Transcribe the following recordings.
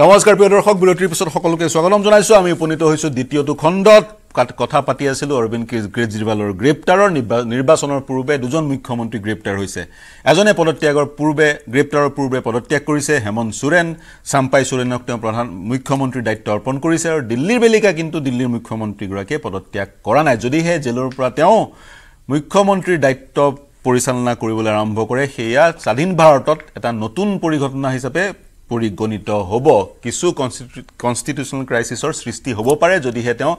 নমস্কাৰ প্ৰিয় দৰ্শক বিৰতিৰ পিছত সকলোকে স্বাগতম জনাইছোঁ আমি উপনীত হৈছোঁ দ্বিতীয়টো খণ্ডত কথা পাতি আছিলোঁ অৰবিন্দ কেজৰিৱালৰ গ্ৰেপ্তাৰৰ নিৰ্বাচনৰ পূৰ্বে দুজন মুখ্যমন্ত্ৰী গ্ৰেপ্তাৰ হৈছে এজনে পদত্যাগৰ পূৰ্বে গ্ৰেপ্তাৰৰ পূৰ্বে পদত্যাগ কৰিছে হেমন্ত চোৰেন চাম্পাই চোৰেনক তেওঁ প্ৰধান মুখ্যমন্ত্ৰীৰ দায়িত্ব অৰ্পণ কৰিছে আৰু দিল্লীৰ বেলিকা কিন্তু দিল্লীৰ মুখ্যমন্ত্ৰীগৰাকীয়ে পদত্যাগ কৰা নাই যদিহে জেলৰ পৰা তেওঁ মুখ্যমন্ত্ৰীৰ দায়িত্ব পৰিচালনা কৰিবলৈ আৰম্ভ কৰে সেয়া স্বাধীন ভাৰতত এটা নতুন পৰিঘটনা হিচাপে পৰিগণিত হ'ব কিছু কনষ্টিটিউচনেল ক্ৰাইচিছৰ সৃষ্টি হ'ব পাৰে যদিহে তেওঁ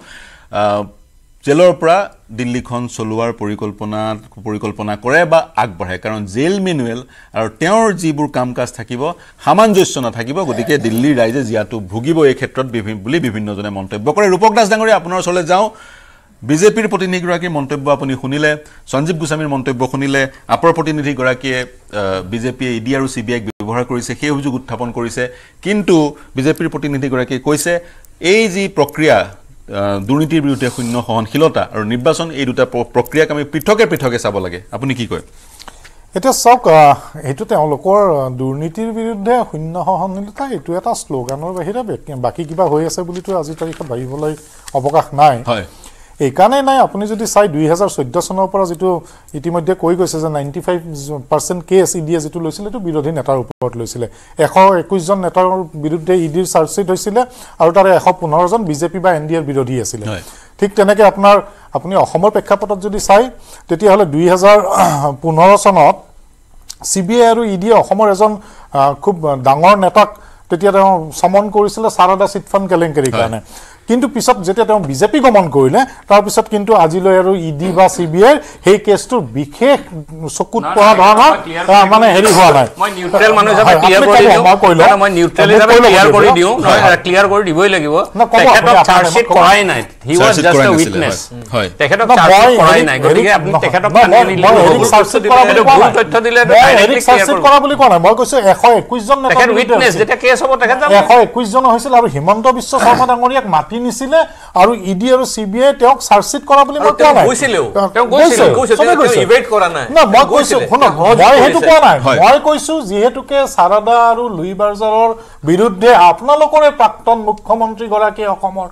জেলৰ পৰা দিল্লীখন চলোৱাৰ পৰিকল্পনা পৰিকল্পনা কৰে বা আগবঢ়ায় কাৰণ জেইল মেনুৱেল আৰু তেওঁৰ যিবোৰ কাম কাজ থাকিব সামঞ্জস্য নাথাকিব গতিকে দিল্লীৰ ৰাইজে জীয়াটো ভুগিব এই ক্ষেত্ৰত বুলি বিভিন্নজনে মন্তব্য কৰে ৰূপক দাস ডাঙৰীয়া আপোনাৰ ওচৰলৈ যাওঁ বিজেপিৰ প্ৰতিনিধিগৰাকীৰ মন্তব্য আপুনি শুনিলে সঞ্জীৱ গোস্বামীৰ মন্তব্য শুনিলে আপৰ প্ৰতিনিধিগৰাকীয়ে বিজেপিয়ে ই ডি আৰু চি বি আইক ব্যৱহাৰ কৰিছে সেই অভিযোগ উত্থাপন কৰিছে কিন্তু বিজেপিৰ প্ৰতিনিধিগৰাকীয়ে কৈছে এই যি প্ৰক্ৰিয়া দুৰ্নীতিৰ বিৰুদ্ধে শূন্য সহনশীলতা আৰু নিৰ্বাচন এই দুটা প্ৰক্ৰিয়াক আমি পৃথকে পৃথকে চাব লাগে আপুনি কি কয় এতিয়া চাওক এইটো তেওঁলোকৰ দুৰ্নীতিৰ বিৰুদ্ধে শূন্য সহনশীলতা এইটো এটা শ্লোগানৰ বাহিৰে বাকী কিবা হৈ আছে বুলিতো আজিৰ তাৰিখত ভাবিবলৈ অৱকাশ নাই হয় সেইকাৰণে নাই আপুনি যদি চাই দুই হাজাৰ চৈধ্য চনৰ পৰা যিটো ইতিমধ্যে কৈ গৈছে যে ninety five percent case E ডিয়ে যিটো লৈছিলে সেইটো বিৰোধী নেতাৰ ওপৰত লৈছিলে এশ একৈছজন নেতাৰ বিৰুদ্ধে ই ডিৰ চাৰ্জশ্বিট হৈছিলে আৰু তাৰে এশ পোন্ধৰজন বিজেপি বা এন ডি এৰ বিৰোধী আছিলে ঠিক তেনেকৈ আপোনাৰ আপুনি অসমৰ প্ৰেক্ষাপটত যদি চাই তেতিয়াহ'লে দুই হাজাৰ পোন্ধৰ চনত চি বি আই আৰু ই ডিয়ে অসমৰ এজন খুব ডাঙৰ নেতাক তেতিয়া তেওঁ চমন কৰিছিলে সাৰদা চিটফাণ্ড কেলেংকাৰীৰ কাৰণে কিন্তু পিছত যেতিয়া তেওঁ বিজেপি গমন কৰিলে তাৰপিছত কিন্তু আজিলৈ আৰু ই ডি বা চি বি আই সেই কেছটোৰ বিশেষ চকুত পোৱা ধৰণৰ মানে হেৰি হোৱা নাই হিমন্ত বিশ্ব শৰ্মা ডাঙৰীয়াক মাতি মাতি নিছিলে আৰু ইডি e আৰু চি বি আই তেওঁক চাৰ্জশ্বিট কৰা বুলি মই কৈছো যিহেতুকে সাৰদা আৰু লুই বাৰ্জাৰৰ বিৰুদ্ধে আপোনালোকৰে প্ৰাক্তন মুখ্যমন্ত্ৰীগৰাকীয়ে অসমৰ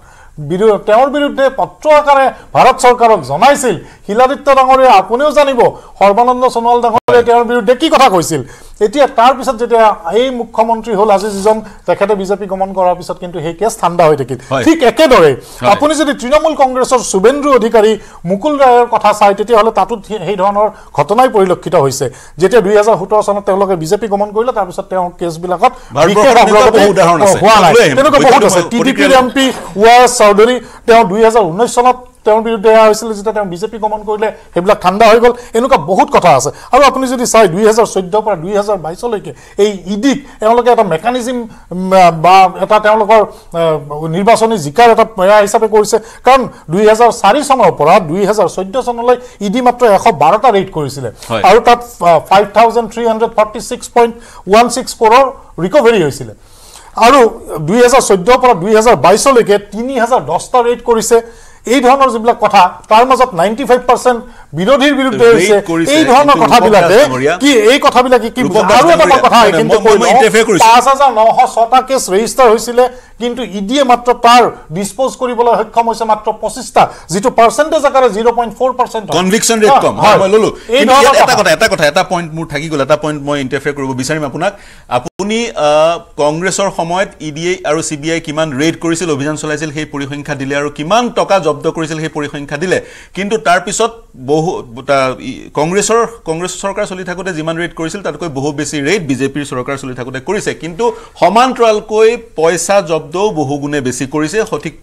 তেওঁৰ বিৰুদ্ধে পত্ৰ আকাৰে ভাৰত চৰকাৰক জনাইছিল শিলাদিত্য ডাঙৰীয়া আপুনিও জানিব সৰ্বানন্দ সোণোৱাল ডাঙৰীয়া তেওঁৰ বিৰুদ্ধে কি কথা কৈছিল এতিয়া তাৰপিছত যেতিয়া এই মুখ্যমন্ত্ৰী হ'ল আজি যিজন তেখেতে বিজেপি গমন কৰাৰ পিছত কিন্তু সেই কেছ ঠাণ্ডা হৈ থাকিল ঠিক একেদৰে আপুনি যদি তৃণমূল কংগ্ৰেছৰ শুভেন্দ্ৰ অধিকাৰী মুকুল ৰায়ৰ কথা চায় তেতিয়াহ'লে তাতো সেই ধৰণৰ ঘটনাই পৰিলক্ষিত হৈছে যেতিয়া দুই হাজাৰ সোতৰ চনত তেওঁলোকে বিজেপি গমন কৰিলে তাৰপিছত তেওঁৰ কেছবিলাকত হোৱা নাই তেনেকৈ বহুত আছে টি ডি পিৰ এম পি ৱাৰ চৌধুৰী তেওঁ দুই হাজাৰ ঊনৈছ চনত তেওঁৰ বিৰুদ্ধে এয়া হৈছিলে যেতিয়া তেওঁ বিজেপি গমন কৰিলে সেইবিলাক ঠাণ্ডা হৈ গ'ল এনেকুৱা বহুত কথা আছে আৰু আপুনি যদি চাই দুই হাজাৰ চৈধ্যৰ পৰা দুই হাজাৰ বাইছলৈকে এই ইডিক এওঁলোকে এটা মেকানিজিম বা এটা তেওঁলোকৰ নিৰ্বাচনী জিকাৰ এটা প্ৰয়া হিচাপে কৰিছে কাৰণ দুই হাজাৰ চাৰি চনৰ পৰা দুই হাজাৰ চৈধ্য চনলৈ ইডি মাত্ৰ এশ বাৰটা ৰেইড কৰিছিলে আৰু তাত five thousand three hundred forty six point one six ফ'ৰৰ ৰিকভাৰী হৈছিলে আৰু দুই হাজাৰ চৈধ্যৰ পৰা দুই হাজাৰ বাইছলৈকে তিনি হাজাৰ দহটা ৰেইড কৰিছে এই ধৰণৰ যিবিলাক কথা তাৰ মাজত নাইনটি ফাইভ পাৰ্সেন্ট বিৰোধীৰ বিরুদ্ধে হয়েছে এই ধরনের কথা বিলাকে কি এই কথা কি আরো একটা কথা কিন্তু পাঁচ হাজার নশ ছটা কেস রেজিস্টার হয়েছিল কিন্তু ইডিয়ে মাত্র তার ডিসপোজ করবলে সক্ষম হয়েছে মাত্র পঁচিশটা যেটু পার্সেন্টেজ আকারে zero point four percent conviction rate কম হয় ললো এই এটা কথা এটা কথা এটা পয়েন্ট মোৰ থাকি গল এটা পয়েন্ট মই ইন্টাৰফেয়াৰ কৰব বিচাৰিম আপোনাক আপুনি কংগ্ৰেসৰ সময়ত ইডিএ আৰু সিবিআই কিমান ৰেড কৰিছিল অভিযান চলাইছিল সেই পৰিসংখ্যা দিলে আৰু কিমান টকা জব্দ কৰিছিল সেই পৰিসংখ্যা দিলে কিন্তু তাৰপিছত বহু কংগ্ৰেছৰ কংগ্ৰেছ চৰকাৰ চলি থাকোঁতে যিমান ৰেইড কৰিছিল তাতকৈ বহু বেছি ৰেইড বিজেপিৰ চৰকাৰ চলি থাকোঁতে কৰিছে কিন্তু সমান্তৰালকৈ পইচা জব্দও বহুগুণে বেছি কৰিছে সঠিক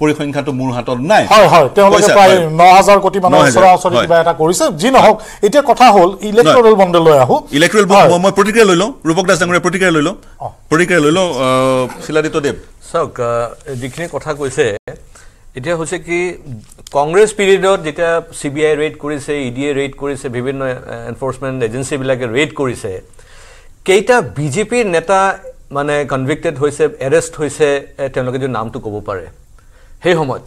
পৰিসংখ্যাটো মোৰ হাতত নাই ন হাজাৰ কোটি কিবা এটা কৰিছে যি নহওক এতিয়া কথা হ'ল ইলেক্ট্ৰেল বণ্ডলৈ আহো ইলেক্ট্ৰেল বণ্ড মই প্ৰতিক্ৰিয়া লৈ লওঁ ৰূপক দাস ডাঙৰীয়া প্ৰতিক্ৰিয়া লৈ লওঁ প্ৰতিক্ৰিয়া লৈ লওঁ শিলাদিত্য দেৱ চাওক যিখিনি কথা কৈছে এতিয়া হৈছে কি কংগ্ৰেছ পিৰিয়ডত যেতিয়া চি বি আই ৰেইড কৰিছে ই ডি এ ৰেইড কৰিছে বিভিন্ন এনফৰ্চমেণ্ট এজেঞ্চিবিলাকে ৰেইড কৰিছে কেইটা বিজেপিৰ নেতা মানে কনভিক্টেড হৈছে এৰেষ্ট হৈছে তেওঁলোকে যদি নামটো ক'ব পাৰে সেই সময়ত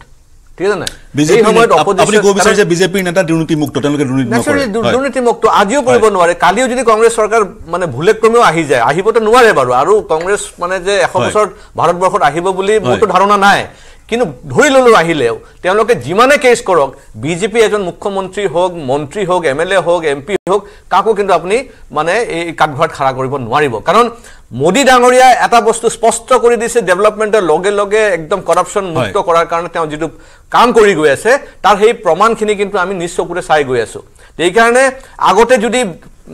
দুৰ্নীতিমুক্ত আজিও কৰিব নোৱাৰে কালিও যদি কংগ্ৰেছ চৰকাৰ মানে ভুলে কমেও আহি যায় আহিবতো নোৱাৰে বাৰু আৰু কংগ্ৰেছ মানে যে এশ বছৰত ভাৰতবৰ্ষত আহিব বুলি মোৰতো ধাৰণা নাই কিন্তু ধৰি ল'লোঁ আহিলেও তেওঁলোকে যিমানে কেচ কৰক বিজেপি এজন মুখ্যমন্ত্ৰী হওক মন্ত্ৰী হওক এম এল এ হওক এম পি হওক কাকো কিন্তু আপুনি মানে এই কাকঘৰত খাৰা কৰিব নোৱাৰিব কাৰণ মোদী ডাঙৰীয়া এটা বস্তু স্পষ্ট কৰি দিছে ডেভেলপমেণ্টৰ লগে লগে একদম কৰাপশ্যন মুক্ত কৰাৰ কাৰণে তেওঁ যিটো কাম কৰি গৈ আছে তাৰ সেই প্ৰমাণখিনি কিন্তু আমি নিজ চকুৰে চাই গৈ আছোঁ সেইকাৰণে আগতে যদি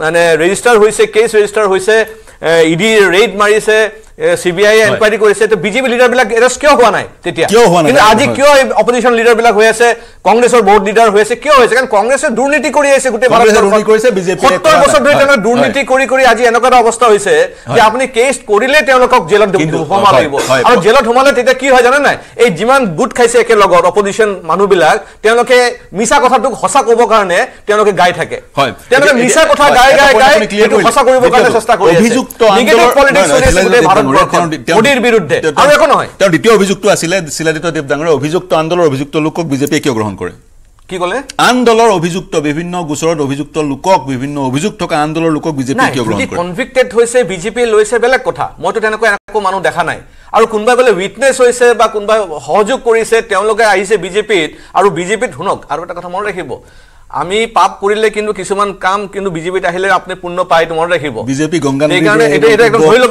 মানে ৰেজিষ্টাৰ হৈছে কেছ ৰেজিষ্টাৰ হৈছে ইডি ৰেইড e মাৰিছে চিবিআইয়ে এনকোয়াৰি কৰিছে তো বিজেপি লিডাৰবিলাক এৰেষ্ট কিয় হোৱা নাই তেতিয়া কিয় হোৱা নাই কিন্তু আজি কিয় অপজিচন লিডাৰবিলাক হৈ আছে কংগ্ৰেছৰ বহুত লিডাৰ হৈ আছে কিয় হৈছে কাৰণ কংগ্ৰেছে দুৰ্নীতি কৰি আছে গোটেই সত্তৰ বছৰ ধৰি তেওঁলোকে দুৰ্নীতি কৰি কৰি আজি এনেকুৱা এটা অৱস্থা হৈছে যে আপুনি কেছ কৰিলে তেওঁলোকক জেলত সোমাব লাগিব আৰু জেলত সোমালে তেতিয়া কি হয় জানে নাই এই যিমান গোট খাইছে একেলগত অপজিচন মানুহবিলাক তেওঁলোকে মিছা কথাটোক সঁচা ক'বৰ কাৰণে তেওঁলোকে গাই থাকে তেওঁলোকে মিছা কথা গাই গাই গাই সঁচা কৰিবৰ কাৰণে চেষ্টা কৰি আছে অভিযুক্ত তেওঁ দ্বিতীয় অভিযোগটো আছিলে শিলাদিত্য দেৱডাঙৰীয়া অভিযুক্ত আন দলৰ অভিযুক্ত লোকক বিজেপিয়ে কিয় গ্ৰহণ কৰে কি কলে আন দলৰ অভিযুক্ত বিভিন্ন গোচৰত অভিযুক্ত লোকক বিভিন্ন অভিযোগ থকা আন দলৰ লোকক বিজেপিয়ে কিয় গ্ৰহণ কনভিক্টেড হৈছে বিজেপিয়ে লৈছে বেলেগ কথা মইতো তেনেকুৱা একো মানুহ দেখা নাই আৰু কোনোবাই বোলে উইটনেছ হৈছে বা কোনোবাই সহযোগ কৰিছে তেওঁলোকে আহিছে বিজেপিত আৰু বিজেপিত শুনক আৰু এটা কথা মনত ৰাখিব আমি পাপ করিলে কিন্তু কিছু কাম কিন্তু বিজেপিতে আহিলে আপনি পূর্ণ পায় মনে রাখব বিজেপি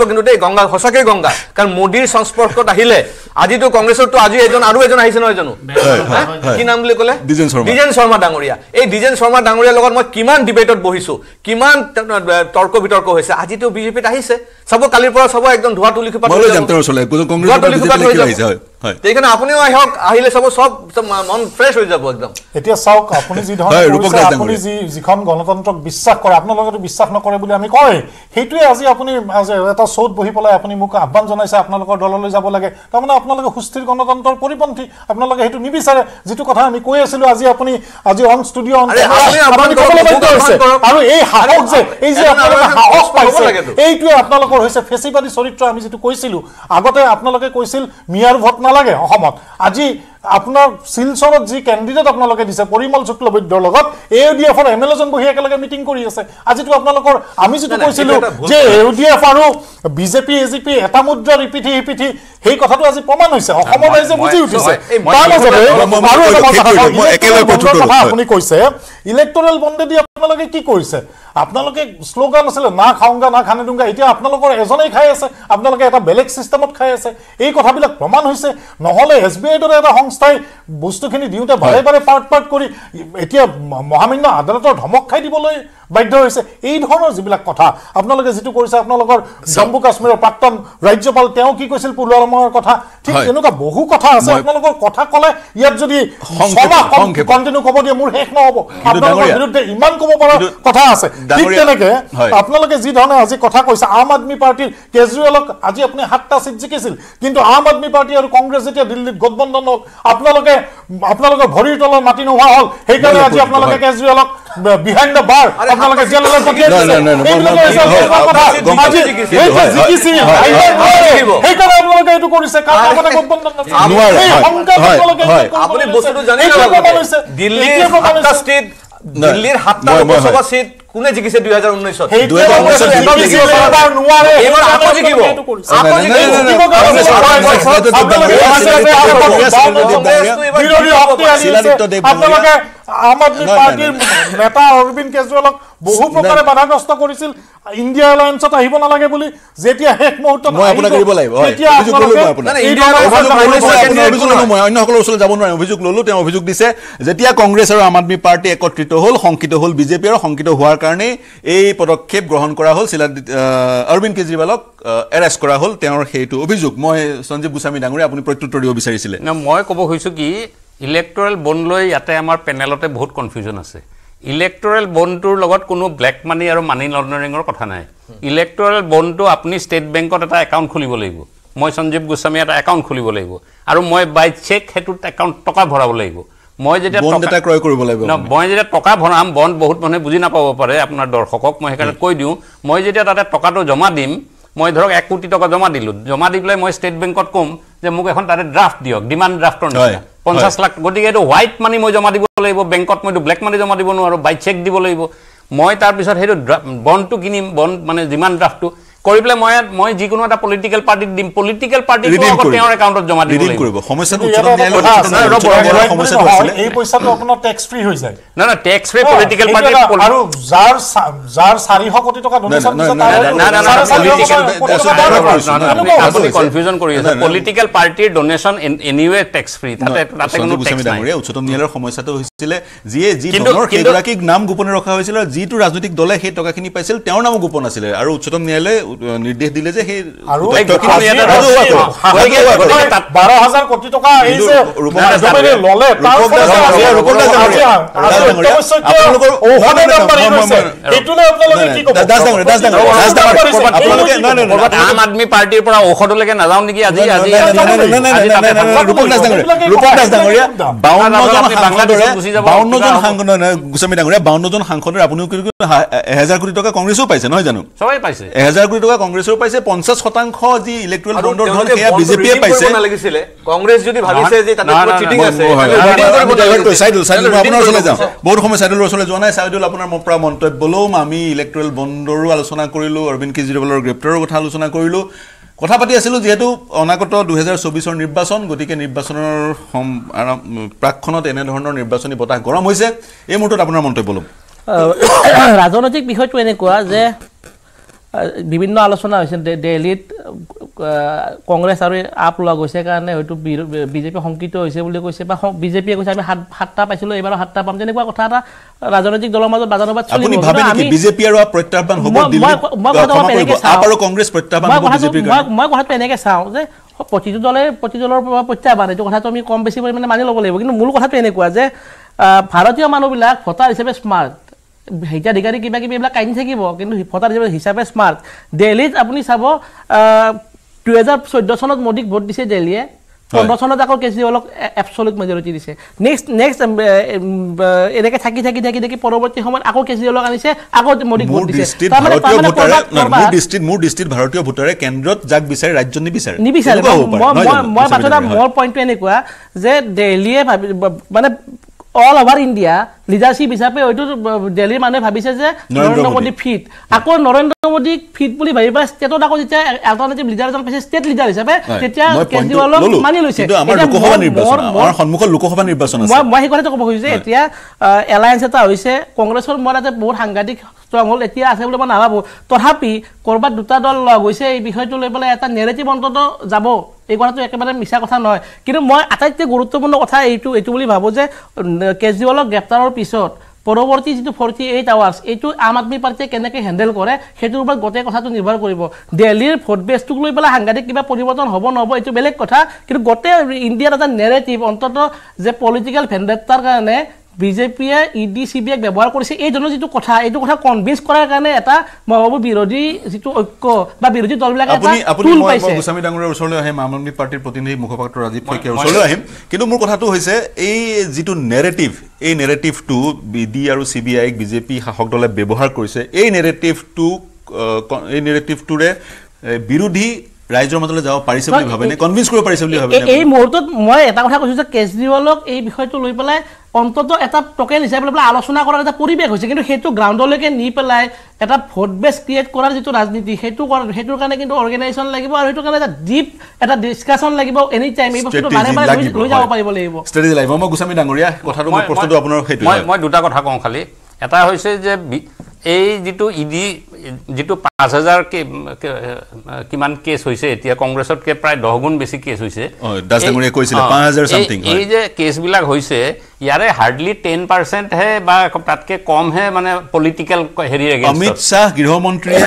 কিন্তু দেই গঙ্গা সচাকে গঙ্গা কারণ মোদীর সংস্পর্শ আহিলে আজি তো আজি এজন আরো এজন আহিছে নহয় জানো কি নাম বুলি কলে দিজেন শৰ্মা দিজেন শৰ্মা ডাঙ্গৰিয়া এই দিজেন শৰ্মা ডাঙৰীয়াৰ লগত মই কিমান ডিবেটত বহিছো কিমান তৰ্ক বিতৰ্ক হৈছে আজিতো বিজেপিত আহিছে চাব কালিৰ পৰা চাব একদম ধোঁৱা তুলি খুপা মই জানতে সুস্থিৰ গণতন্ত্ৰৰ পৰিপন্থী আপোনালোকে সেইটো নিবিচাৰে যিটো কথা আমি কৈ আছিলো আজি আপুনি আজি অন ষ্টুডিঅ' আৰু এই সাহস যে এই যে সাহস পাইছে এইটোৱে আপোনালোকৰ হৈছে ফেচিবাদী চৰিত্ৰ আমি যিটো কৈছিলো আগতে আপোনালোকে কৈছিল মিয়াৰ ভট্ট নালাগে অসমত আজি আপোনাৰ শিলচৰত যি কেণ্ডিডেট আপোনালোকে দিছে পৰিমল শুক্লবৈদ্যৰ লগত এ ইউ ডি এফৰ এম এল এজন বহি একেলগে মিটিং কৰি আছে আজিতো আপোনালোকৰ আমি যিটো কৈছিলো যে এ ইউ ডি এফ আৰু বিজেপি এ জি পি এটা মুদ্ৰাৰ ইপিঠি সিপিঠি সেই কথাটো আজি প্ৰমাণ হৈছে অসমৰ ৰাইজে বুজি উঠিছে আপুনি কৈছে ইলেক্টৰেল বণ্ডেদি আপোনালোকে কি কৰিছে আপোনালোকে শ্লোগান আছিলে না খাওঁগা না খানে দুংগা এতিয়া আপোনালোকৰ এজনেই খাই আছে আপোনালোকে এটা বেলেগ চিষ্টেমত খাই আছে এই কথাবিলাক প্ৰমাণ হৈছে নহ'লে এছ বি আইৰ দৰে এটা সংস্থাই বস্তুখিনি দিওঁতে বাৰে বাৰে পাৰ্ট পাৰ্ট কৰি এতিয়া মহামান্য আদালতৰ ধমক খাই দিবলৈ বাধ্য হৈছে এই ধৰণৰ যিবিলাক কথা আপোনালোকে যিটো কৰিছে আপোনালোকৰ জম্মু কাশ্মীৰৰ প্ৰাক্তন ৰাজ্যপাল তেওঁ কি কৈছিল পুলৱামাৰ কথা ঠিক এনেকুৱা বহু কথা আছে আপোনালোকৰ কথা ক'লে ইয়াত যদি কণ্টিনিউ ক'ব দিয়ে মোৰ শেষ নহ'ব আপোনালোকৰ বিৰুদ্ধে ইমান ক'ব পৰা কথা আছে ঠিক তেনেকে আপোনালোকে যি ধৰণে আজি কথা কৈছে আম আদমী পাৰ্টীৰ কেজৰিৱালক আজি আপুনি সাতটা ছিট জিকিছিল কিন্তু আম আদমী পাৰ্টী আৰু কংগ্ৰেছ যেতিয়া দিল্লীত গঠবন্ধন হওক আপোনালোকে আপোনালোকৰ ভৰিৰ তলৰ মাটি নোহোৱা হ'ল সেইকাৰণে আজি আপোনালোকে কেজৰিৱালক বিহাইণ্ড দ্য বাৰ দিল্লীৰ সাতটা লোকসভা চিট কোনে জিকিছে দুই হাজাৰ কেজৰিৱালক বাধাগ্ৰস্ত কৰিছিল ইণ্ডিয়া এলায়েন্সত আহিব নালাগে বুলি যেতিয়া শেষ মুহূৰ্তত যাব নোৱাৰিম অভিযোগ ললো তেওঁ অভিযোগ দিছে যেতিয়া কংগ্ৰেছ আৰু আম আদমি পাৰ্টি একত্ৰিত হ'ল শংকিত হ'ল বিজেপি আৰু শংকিত হোৱাৰ হোৱাৰ কাৰণেই এই পদক্ষেপ গ্ৰহণ কৰা হ'ল শিলাদিত অৰবিন্দ কেজৰিৱালক এৰেষ্ট কৰা হ'ল তেওঁৰ সেইটো অভিযোগ মই সঞ্জীৱ গোস্বামী ডাঙৰীয়া আপুনি প্ৰত্যুত্তৰ দিব বিচাৰিছিলে মই ক'ব খুজিছোঁ কি ইলেক্ট'ৰেল বন লৈ ইয়াতে আমাৰ পেনেলতে বহুত কনফিউজন আছে ইলেক্ট'ৰেল বনটোৰ লগত কোনো ব্লেক মানি আৰু মানি লণ্ডাৰিঙৰ কথা নাই ইলেক্ট'ৰেল বনটো আপুনি ষ্টেট বেংকত এটা একাউণ্ট খুলিব লাগিব মই সঞ্জীৱ গোস্বামীয়ে এটা একাউণ্ট খুলিব লাগিব আৰু মই বাই চেক সেইটোত একাউণ্ট টকা ভৰাব লাগিব মই যেতিয়া ক্ৰয় কৰিব লাগিব মই যেতিয়া টকা ভৰাম বণ্ড বহুত মানুহে বুজি নাপাব পাৰে আপোনাৰ দৰ্শকক মই সেইকাৰণে কৈ দিওঁ মই যেতিয়া তাতে টকাটো জমা দিম মই ধৰক এক কোটি টকা জমা দিলোঁ জমা দি পেলাই মই ষ্টেট বেংকত ক'ম যে মোক এখন তাতে ড্ৰাফ্ট দিয়ক ডিমাণ্ড ড্ৰাফ্টৰ নিচিনা পঞ্চাছ লাখ গতিকে এইটো হোৱাইট মানি মই জমা দিব লাগিব বেংকত মইতো ব্লেক মানি জমা দিব নোৱাৰোঁ বাই চেক দিব লাগিব মই তাৰপিছত সেইটো বণ্ডটো কিনিম বণ্ড মানে ডিমাণ্ড ড্ৰাফ্টটো কৰি পেলাই মই মই যিকোনো পলিটিকেল পাৰ্টিক উচ্চতম ন্যায়ালয়ৰ সমস্যাটো হৈছিলে নাম গোপনে ৰখা হৈছিল আৰু যিটো ৰাজনৈতিক দলে সেই টকাখিনি পাইছিল তেওঁৰ নামো গোপন আছিলে আৰু উচ্চতম ন্যায়ালয়ে নিৰ্দেশ দিলে যে সেই আম নাযাওঁ নেকি আজি ডাঙৰীয়া ৰূপক দাস ডাঙৰীয়া আপুনিও কিন্তু এহেজাৰ কোটি টকা কংগ্ৰেছেও পাইছে নহয় জানো এহেজাৰ কোটি টকা কংগ্ৰেসৰ পাইছে 50 শতাংশ জি ইলেকট্ৰেল বন্ডৰ ধন কেয়া বিজেপিয়ে পাইছে কংগ্ৰেস যদি ভাবিছে যে তাতে চিটিং আছে সাইদুল সাইদুল আপোনাৰ চলে যাও বহুত সময় সাইদুল চলে যোৱা নাই সাইদুল আপোনাৰ মপৰা মন্তব্য লওঁ আমি ইলেকট্ৰেল বন্ডৰো আলোচনা কৰিলোঁ অৰবিন্দ কেজৰিৱালৰ গ্ৰেপ্তাৰৰ কথা আলোচনা কৰিলো কথা পাতি আছিলোঁ যিহেতু অনাগত দুহেজাৰ চৌবিছৰ নিৰ্বাচন গতিকে নিৰ্বাচনৰ প্ৰাকখনত এনেধৰণৰ নিৰ্বাচনী বতাহ গৰম হৈছে এই মুহূৰ্তত আপোনাৰ মন্তব্য ল'ম ৰাজনৈতিক বিষয়টো এনেকুৱা যে বিভিন্ন আলোচনা হৈছে দেলহিত কংগ্ৰেছ আৰু আপ লোৱা গৈছে কাৰণে হয়তো বিজেপি শংকিত হৈছে বুলি কৈছে বা বিজেপিয়ে কৈছে আমি সাত সাতটা পাইছিলোঁ এইবাৰ সাতটা পাম তেনেকুৱা কথা এটা ৰাজনৈতিক দলৰ মাজত বাজানো বা চলি মই কথাটো এনেকৈ চাওঁ যে প্ৰতিটো দলে প্ৰতি দলৰ পৰা প্ৰত্যাহ্বান এইটো কথাটো আমি কম বেছি পৰিমাণে মানি ল'ব লাগিব কিন্তু মূল কথাটো এনেকুৱা যে ভাৰতীয় মানুহবিলাক ভোটাৰ হিচাপে স্মাৰ্ট হিতাধিকাৰী কিবা কিবি এইবিলাক কাঢ়ি থাকিব কিন্তু ভোটাৰ হিচাপে স্মাৰ্ট দেলহিত আপুনি চাব দুহেজাৰ চৈধ্য চনত মোদীক ভোট দিছে দিল্লীয়ে পোন্ধৰ চনত আকৌ কেজৰিৱালক এপচলিউট মেজৰিটি দিছে নেক্সট নেক্সট এনেকৈ থাকি থাকি থাকি থাকি পৰৱৰ্তী সময়ত আকৌ কেজৰিৱালক আনিছে আকৌ মোদীক ভোট দিছে মোৰ ডিষ্ট্ৰিক্ট ভাৰতীয় ভোটাৰে কেন্দ্ৰত যাক বিচাৰে ৰাজ্য নিবিচাৰে নিবিচাৰে মই মই পাছত মোৰ পইণ্টটো এনেকুৱা যে দিল্লীয়ে ভাবি মানে অল অভাৰ ইণ্ডিয়া লিডাৰশ্বিপ হিচাপে হয়তো দেলহিৰ মানুহে ভাবিছে যে নৰেন্দ্ৰ মোদী ফিট আকৌ নৰেন্দ্ৰ মোদীক ফিট বুলি ভাবি পেলাই ষ্টেটত আকৌ যেতিয়া এল্টাৰনেটিভ লিডাৰ এজন পাইছে ষ্টেট লিডাৰ হিচাপে তেতিয়া কেজৰিৱালক মানি লৈছে মই সেই কথাটো ক'ব খুজিছোঁ এতিয়া এলায়েঞ্চ এটা হৈছে কংগ্ৰেছৰ মই তাতে বহুত সাংঘাতিক স্ট্ৰংহোল্ড এতিয়া আছে বুলি মই নাভাবোঁ তথাপি ক'ৰবাত দুটা দল লগ হৈছে এই বিষয়টো লৈ পেলাই এটা নেৰেটিভ অন্ততঃ যাব এই কথাটো একেবাৰে মিছা কথা নহয় কিন্তু মই আটাইতকৈ গুৰুত্বপূৰ্ণ কথা এইটো এইটো বুলি ভাবোঁ যে কেজৰিৱালক গ্ৰেপ্তাৰৰ পিছত পৰৱৰ্তী যিটো ফৰ্টি এইট আৱাৰ্ছ এইটো আম আদমি পাৰ্টীয়ে কেনেকৈ হেণ্ডেল কৰে সেইটোৰ ওপৰত গোটেই কথাটো নিৰ্ভৰ কৰিব দিল্লীৰ ভোট বেছটোক লৈ পেলাই সাংঘাতিক কিবা পৰিৱৰ্তন হ'ব নহ'ব এইটো বেলেগ কথা কিন্তু গোটেই ইণ্ডিয়াৰ এটা নেৰেটিভ অন্ততঃ যে পলিটিকেল ভেণ্ডেটাৰ কাৰণে বিজেপিয়ে ই ডি চি বি আইক ব্যৱহাৰ কৰিছে এইজনৰ যিটো কথা এইটো কথা কনভিন্স কৰাৰ কাৰণে এটা মই ভাবোঁ বিৰোধী যিটো ঐক্য বা বিৰোধী দলবিলাকে গোস্বামী ডাঙৰীয়াৰ ওচৰলৈ আহিম আম আদমী পাৰ্টীৰ প্ৰতিনিধি মুখপাত্ৰ ৰাজীৱ শইকীয়াৰ ওচৰলৈ আহিম কিন্তু মোৰ কথাটো হৈছে এই যিটো নেৰেটিভ এই নেৰেটিভটো বি ডি আৰু চি বি আইক বিজেপি শাসক দলে ব্যৱহাৰ কৰিছে এই নেৰেটিভটো এই নেৰেটিভটোৰে বিৰোধী ৰাইজৰ মাজলৈ যাব পাৰিছে বুলি ভাবেনে বুলি ভাবে এই মুহূৰ্তত মই এটা কথা কৈছোঁ যে কেজৰিৱালক এই বিষয়টো লৈ পেলাই অন্তত এটা টকেন হিচাপে লৈ পেলাই আলোচনা কৰাৰ এটা পৰিৱেশ হৈছে কিন্তু সেইটো গ্ৰাউণ্ডলৈকে নি পেলাই এটা ভোট বেছ ক্ৰিয়েট কৰাৰ যিটো ৰাজনীতি সেইটো কৰাৰ সেইটোৰ কাৰণে কিন্তু অৰ্গেনাইজেশ্যন লাগিব আৰু সেইটো কাৰণে এটা ডিপ এটা ডিছকাশ্যন লাগিব এনি টাইম এই বস্তুটো বাৰে বাৰে লৈ যাব পাৰিব লাগিব ষ্টেডি লাগিব মই গোস্বামী ডাঙৰীয়া কথাটো মই প্ৰশ্নটো আপোনাৰ সেইটো মই দুটা কথা কওঁ খালি এটা হৈছে যে এই যিটো ই ডি যিটো পাঁচ হাজাৰ কিমান কেছ হৈছে এতিয়া কংগ্ৰেছতকে প্ৰায় দহ গুণ বেছি কেছ হৈছে এই যে কেছবিলাক হৈছে ইয়াৰে হাৰ্ডলি টেন পাৰ্চেণ্টহে বা তাতকে কমহে মানে পলিটিকেল হেৰি অমিত শ্বাহ গৃহমন্ত্ৰীয়ে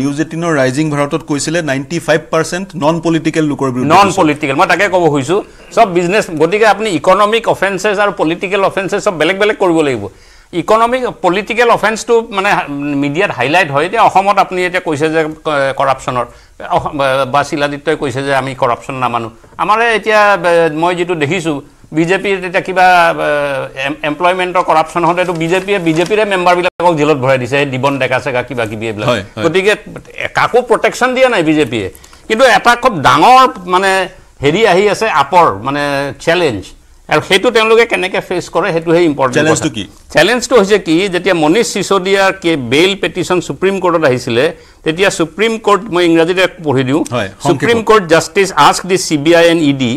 নিউজ এইটিনৰ ৰাইজিং ভাৰতত কৈছিলে ninety five percent non political লোকৰ বিৰুদ্ধে নন পলিটিকেল মই তাকে ক'ব খুজিছোঁ চব বিজনেছ গতিকে আপুনি ইকনমিক অফেন্সেছ আৰু পলিটিকেল অফেন্সেছ চব বেলেগ বেলেগ কৰিব লাগিব ইকনমিক পলিটিকেল অফেন্সটো মানে মিডিয়াত হাইলাইট হয় এতিয়া অসমত আপুনি এতিয়া কৈছে যে কৰাপশ্যনৰ বা শিলাদিত্যই কৈছে যে আমি কৰাপশ্যন নামানো আমাৰে এতিয়া মই যিটো দেখিছোঁ বিজেপিৰ এতিয়া কিবা এমপ্লয়মেণ্টৰ কৰাপশ্যন হওঁতে এইটো বিজেপিয়ে বিজেপিৰে মেম্বাৰবিলাকক জেলত ভৰাই দিছে দিবন ডেকা চেকা কিবা কিবি এইবিলাক গতিকে কাকো প্ৰটেকশ্যন দিয়া নাই বিজেপিয়ে কিন্তু এটা খুব ডাঙৰ মানে হেৰি আহি আছে আপৰ মানে চেলেঞ্জ আৰু সেইটো তেওঁলোকে কেনেকৈ ফেচ কৰে সেইটোহে ইম্পৰ্টেণ্ট চেলেঞ্জটো কি চেলেঞ্জটো হৈছে কি যেতিয়া মনীষ চিচদিয়াৰ কে বেইল পেটিশ্যন চুপ্ৰিম কোৰ্টত আহিছিলে তেতিয়া চুপ্ৰিম কোৰ্ট মই ইংৰাজীতে পঢ়ি দিওঁ supreme court justice ask the C B I and E D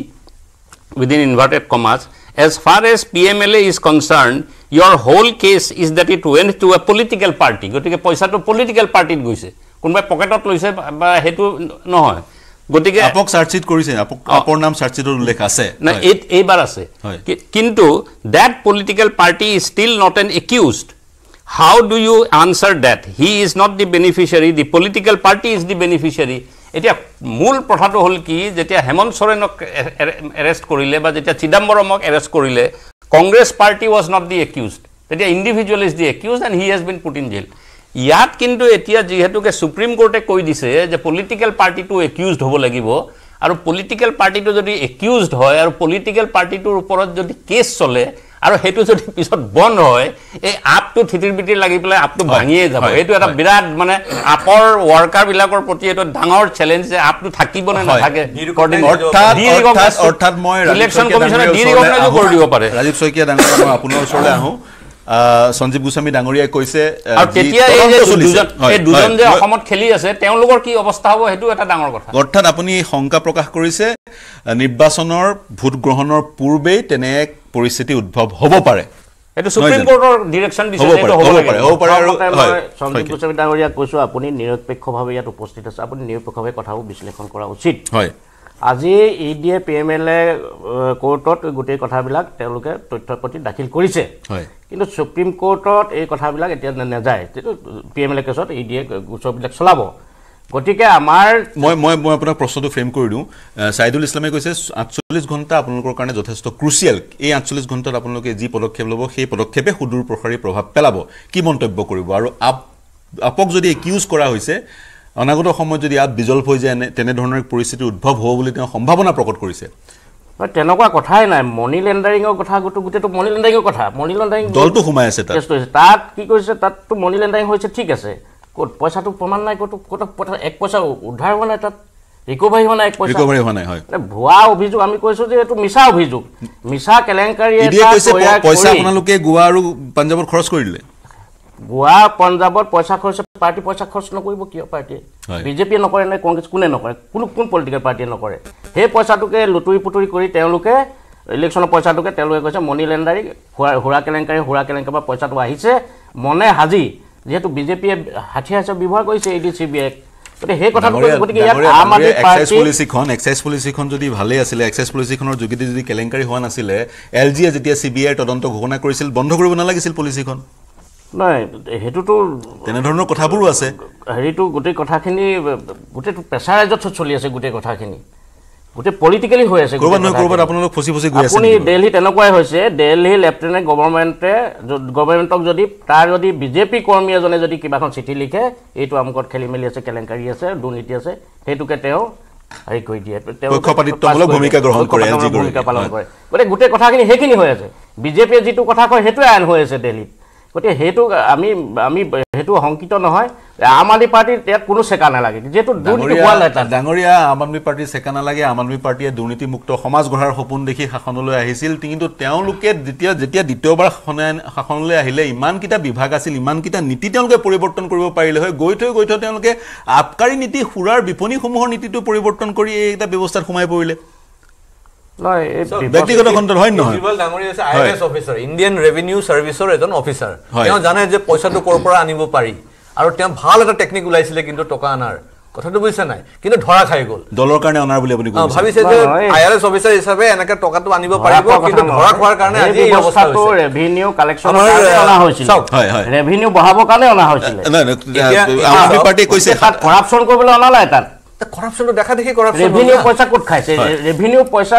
within inverted commas as far as P M L A is concerned here whole case is that it went to a political party গতিকে পইচাটো political পাৰ্টিত গৈছে কোনোবাই পকেটত লৈছে বা সেইটো নহয় গতিকে আপক চাৰ্জশ্বিট কৰিছে আপক আপৰ নাম চাৰ্জশ্বিটত উল্লেখ আছে নাই এই এইবাৰ আছে কিন্তু that political party is still not an accused how do you answer that he is not the beneficiary the political party is the beneficiary এতিয়া মূল কথাটো হ'ল কি যেতিয়া হেমন্ত চৰেনক এৰেষ্ট কৰিলে বা যেতিয়া চিদাম্বৰমক এৰেষ্ট কৰিলে Congress party was not the accused তেতিয়া individual is the accused and he has been put in jail ইয়াত কিন্তু এতিয়া যিহেতুকে সুপ্ৰিম কোৰ্টে কৈ দিছে যে পলিটিকেল পাৰ্টিটো একিউজড হ'ব লাগিব আৰু পলিটিকেল পাৰ্টিটো যদি একিউজড হয় আৰু পলিটিকেল পাৰ্টিটোৰ ওপৰত যদি কেছ চলে আৰু সেইটো যদি পিছত বন্ধ হয় এই আপটো থিতিৰ বিতিৰ লাগি পেলাই আপটো ভাঙিয়ে যাব এইটো এটা বিৰাট মানে আপৰ বিলাকৰ প্ৰতি এইটো ডাঙৰ চেলেঞ্জ যে আপটো থাকিব নে নাথাকে ইলেকশ্যন কমিশ্যনে ডি ৰিকগনাইজো কৰি দিব পাৰে ৰাজীৱ শইকীয়া ডাঙৰ আপোনাৰ ওচৰলৈ আহোঁ সঞ্জীৱ গোস্বামী ডাঙৰীয়াই কৈছে খেলি আছে তেওঁলোকৰ কি অৱস্থা হ'ব সেইটো এটা ডাঙৰ কথা অৰ্থাৎ আপুনি শংকা প্ৰকাশ কৰিছে নিৰ্বাচনৰ ভোট গ্ৰহণৰ পূৰ্বেই তেনে এক পৰিস্থিতি উদ্ভৱ হ'ব পাৰে সঞ্জীৱ ডাঙৰীয়া কৈছো আপুনি নিৰপেক্ষভাৱে ইয়াত উপস্থিত আছে আপুনি নিৰপেক্ষভাৱে কথাবোৰ বিশ্লেষণ কৰা উচিত হয় আজি ই ডি এ পি এম এল এ কোৰ্টত গোটেই কথাবিলাক তেওঁলোকে তথ্য পাতি দাখিল কৰিছে কিন্তু চুপ্ৰিম কোৰ্টত এই কথাবিলাক এতিয়া নাযায় যিটো পি এম এল এ কেছত ই ডি এ গোচৰবিলাক চলাব গতিকে আমাৰ মই মই মই আপোনাক প্ৰশ্নটো ফ্ৰেম কৰি দিওঁ ছাইদুল ইছলামে কৈছে আঠচল্লিছ ঘণ্টা আপোনালোকৰ কাৰণে যথেষ্ট ক্ৰুচিয়েল এই আঠচল্লিছ ঘণ্টাত আপোনালোকে যি পদক্ষেপ ল'ব সেই পদক্ষেপে সুদূৰ প্ৰসাৰী প্ৰভাৱ পেলাব কি মন্তব্য কৰিব আৰু আপ আপক যদি একিউজ কৰা হৈছে অনাগত সময়ত যদি আপ ডিজল্ভ হৈ যায় তেনেধৰণৰ পৰিস্থিতি উদ্ভৱ হ'ব বুলি তেওঁ সম্ভাৱনা প্ৰকট কৰিছে তেনেকুৱা কথাই নাই মনি লেণ্ডাৰিঙৰ কথা গোটেইটো মনি লেণ্ডাৰিঙৰ কথা মনি লেণ্ডাৰিং দলটো সোমাই আছে তাত কি কৰিছে তাততো মনি লেণ্ডাৰিং হৈছে ঠিক আছে ক'ত পইচাটো প্ৰমাণ নাই ক'তো ক'তো এক পইচা উদ্ধাৰ হোৱা নাই তাত ৰিকভাৰী হোৱা নাই এক পইচা হোৱা নাই হয় ভুৱা অভিযোগ আমি কৈছোঁ যে এইটো মিছা অভিযোগ মিছা কেলেংকাৰী পইচা আপোনালোকে গোৱা আৰু পাঞ্জাৱত খৰচ কৰিলে গোৱা পঞ্জাৱত পইচা খৰচ পাৰ্টি পইচা খৰচ নকৰিব কিয় পাৰ্টীয়ে বিজেপিয়ে নকৰে নে কংগ্ৰেছ কোনে নকৰে কোনো কোন পলিটিকেল পাৰ্টীয়ে নকৰে সেই পইচাটোকে লুটুৰি পুতুৰি কৰি তেওঁলোকে ইলেকশ্যনৰ পইচাটোকে তেওঁলোকে কৈছে মণি লেণ্ডাৰী হুৰা হুৰা কেলেংকাৰী হুৰা কেলেংকাৰী পৰা পইচাটো আহিছে মনে সাজি যিহেতু বিজেপিয়ে ষাঠি হাজাৰ ব্যৱহাৰ কৰিছে এ ডি চি বি এক যোগেদি যদি কেলেংকাৰী হোৱা নাছিলে এল জিয়ে যেতিয়া চি বি আইৰ তদন্ত ঘোষণা কৰিছিল বন্ধ কৰিব নালাগিছিল পলিচিখন নাই সেইটোতো তেনেধৰণৰ কথাবোৰো আছে হেৰিটো গোটেই কথাখিনি গোটেইটো প্ৰেচাৰ চলি আছে গোটেই কথাখিনি গোটেই পলিটিকেলি হৈ আছে আপোনালোক ফচি ফচি গৈ আপুনি দেলহি তেনেকুৱাই হৈছে দেলহি লেফটেনেণ্ট গভৰ্ণমেণ্টে গভৰ্ণমেণ্টক যদি তাৰ যদি বিজেপি কৰ্মী এজনে যদি কিবাখন চিঠি লিখে এইটো আমুকত খেলি মেলি আছে কেলেংকাৰী আছে দুৰ্নীতি আছে সেইটোকে তেওঁ হেৰি কৰি দিয়ে তেওঁ ভূমিকা গ্ৰহণ ভূমিকা পালন কৰে গতিকে গোটেই কথাখিনি সেইখিনি হৈ আছে বিজেপিয়ে যিটো কথা কয় সেইটোৱে আইন হৈ আছে দেলহিত গতিকে সেইটো আমি আমি সেইটো শংকিত নহয় আম আদমি পাৰ্টীৰ ইয়াত কোনো চেকা নালাগে যিহেতু ডাঙৰীয়া আম আদমি পাৰ্টীৰ চেকা নালাগে আম আদমি পাৰ্টীয়ে দুৰ্নীতিমুক্ত সমাজ গঢ়াৰ সপোন দেখি শাসনলৈ আহিছিল কিন্তু তেওঁলোকে যেতিয়া যেতিয়া দ্বিতীয়বাৰ শাসনলৈ আহিলে ইমানকেইটা বিভাগ আছিল ইমানকেইটা নীতি তেওঁলোকে পৰিৱৰ্তন কৰিব পাৰিলে হয় গৈ থৈ গৈ থৈ তেওঁলোকে আবকাৰী নীতি সুৰাৰ বিপণীসমূহৰ নীতিটো পৰিৱৰ্তন কৰি এইকেইটা ব্যৱস্থাত সোমাই পৰিলে ব্যক্তিগত খণ্ডৰ হয় নহয় ডাঙৰী অফিচাৰ ইণ্ডিয়ান ৰেভিনিউ চাৰ্ভিচৰ এজন অফিচাৰ তেওঁ জানে যে পইচাটো ক'ৰ পৰা আনিব পাৰি আৰু তেওঁ ভাল এটা টেকনিক ওলাইছিলে কিন্তু টকা আনাৰ কথাটো বুজিছে নাই কিন্তু ধৰা খাই গ'ল দলৰ কাৰণে অনাৰ বুলি আপুনি ভাবিছে যে আই আৰ এছ অফিচাৰ হিচাপে এনেকে টকাটো আনিব পাৰিব কিন্তু ধৰা খোৱাৰ কাৰণে আজি এই অৱস্থাটো ৰেভিনিউ কালেকশ্যন অনা হৈছিল হয় হয় ৰেভিনিউ বঢ়াবৰ কাৰণে অনা হৈছিল পাৰ্টি কৈছে তাত কৰাপশ্যন কৰিবলৈ অনা নাই তাত কৰাপশ্যনটো দেখা দেখি ৰেভিনিউ পইচা ক'ত খাইছে ৰেভিনিউ পইচা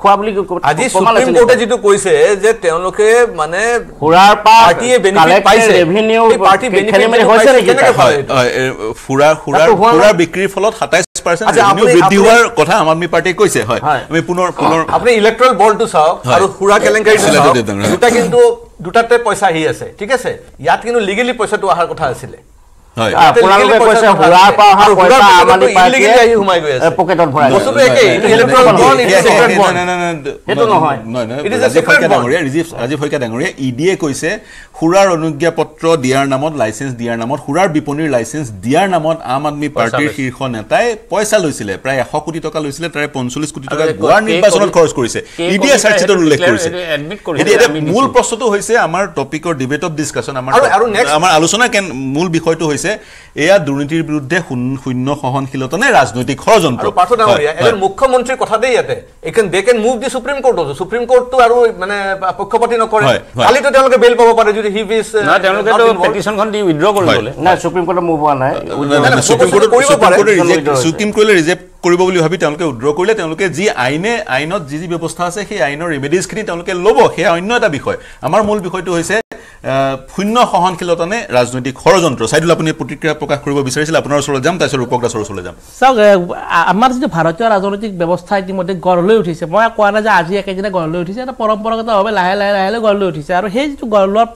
খোৱা বুলি আজি সুপ্ৰিম কোৰ্টে যিটো কৈছে যে তেওঁলোকে মানে ফুৰাৰ পৰা পাৰ্টিয়ে বেনিফিট পাইছে ৰেভিনিউ পাৰ্টি বেনিফিট মানে হৈছে নেকি ফুৰা ফুৰাৰ ফুৰাৰ বিক্ৰীৰ ফলত সাতাইছ দুটাতে পইচা আহি আছে ঠিক আছে ইয়াত কিন্তু লিগেলি পইচাটো অহাৰ কথা আছিলে ৰাজীৱ শইকীয়া ডাঙৰীয়া ই e ডিয়ে কৈছে সুৰাৰ অনুজ্ঞা পত্ৰ দিয়াৰ নামত লাইচেঞ্চ দিয়াৰ নামত সুৰাৰ বিপণীৰ লাইচেঞ্চ দিয়াৰ নামত আম আদমি পাৰ্টীৰ শীৰ্ষ নেতাই পইচা লৈছিলে প্ৰায় এশ কোটি টকা লৈছিলে তাৰে পঞ্চল্লিছ কোটি টকা গোৱাৰ নিৰ্বাচনত খৰচ কৰিছে ই ডিয়ে e চাৰ্জশ্বীটত উল্লেখ কৰিছে মূল প্ৰশ্নটো হৈছে আমাৰ টপিকৰ ডিবেট অফ ডিছকাশ্যন আমাৰ আমাৰ আলোচনা মূল বিষয়টো হৈছে হৈছে এয়া দুৰ্নীতিৰ বিৰুদ্ধে শূন্য সহনশীলতা নে ৰাজনৈতিক ষড়যন্ত্ৰ পাৰ্থ মুখ্যমন্ত্ৰীৰ কথা ইয়াতে কৰিলে সেয়া অন্য এটা বিষয় আমাৰ মূল বিষয়টো হৈছে শূন্য সহনশীলতা নে ৰাজনৈতিক ষড়যন্ত্ৰ চাইদুল আপুনি প্ৰতিক্ৰিয়া প্ৰকাশ কৰিব বিচাৰিছিলে আপোনাৰ ওচৰলৈ যাম তাৰপিছত ৰূপক দাসৰ ওচৰলৈ যাম চাওক আমাৰ যিটো ভাৰতীয় ৰাজনৈতিক ব্যৱস্থা ইতিমধ্যে গঢ় লৈ উঠিছে মই কোৱা নাই যে আজি একেদিনে গঢ় লৈ উঠিছে এটা পৰম্পৰাগতভাৱে লাহে লাহে লাহে লাহে গঢ় লৈ উঠিছে আৰু সেই যিটো গঢ় লোৱাৰ